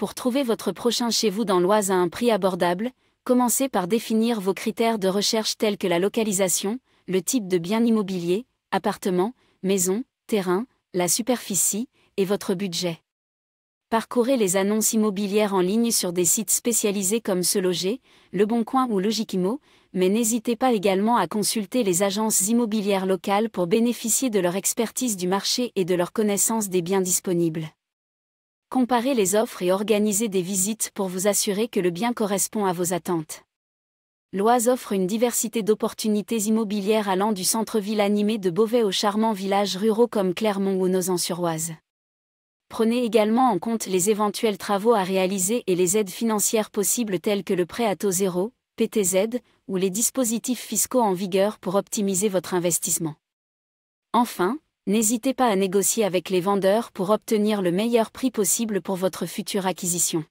Pour trouver votre prochain chez vous dans l'Oise à un prix abordable, commencez par définir vos critères de recherche tels que la localisation, le type de bien immobilier, appartement, maison, terrain, la superficie et votre budget. Parcourez les annonces immobilières en ligne sur des sites spécialisés comme Se Loger, Le Bon Coin ou Logiquimo, mais n'hésitez pas également à consulter les agences immobilières locales pour bénéficier de leur expertise du marché et de leur connaissance des biens disponibles. Comparer les offres et organiser des visites pour vous assurer que le bien correspond à vos attentes. L'Oise offre une diversité d'opportunités immobilières allant du centre-ville animé de Beauvais aux charmants villages ruraux comme Clermont ou Nozan-sur-Oise. Prenez également en compte les éventuels travaux à réaliser et les aides financières possibles telles que le prêt à taux zéro, PTZ, ou les dispositifs fiscaux en vigueur pour optimiser votre investissement. Enfin, N'hésitez pas à négocier avec les vendeurs pour obtenir le meilleur prix possible pour votre future acquisition.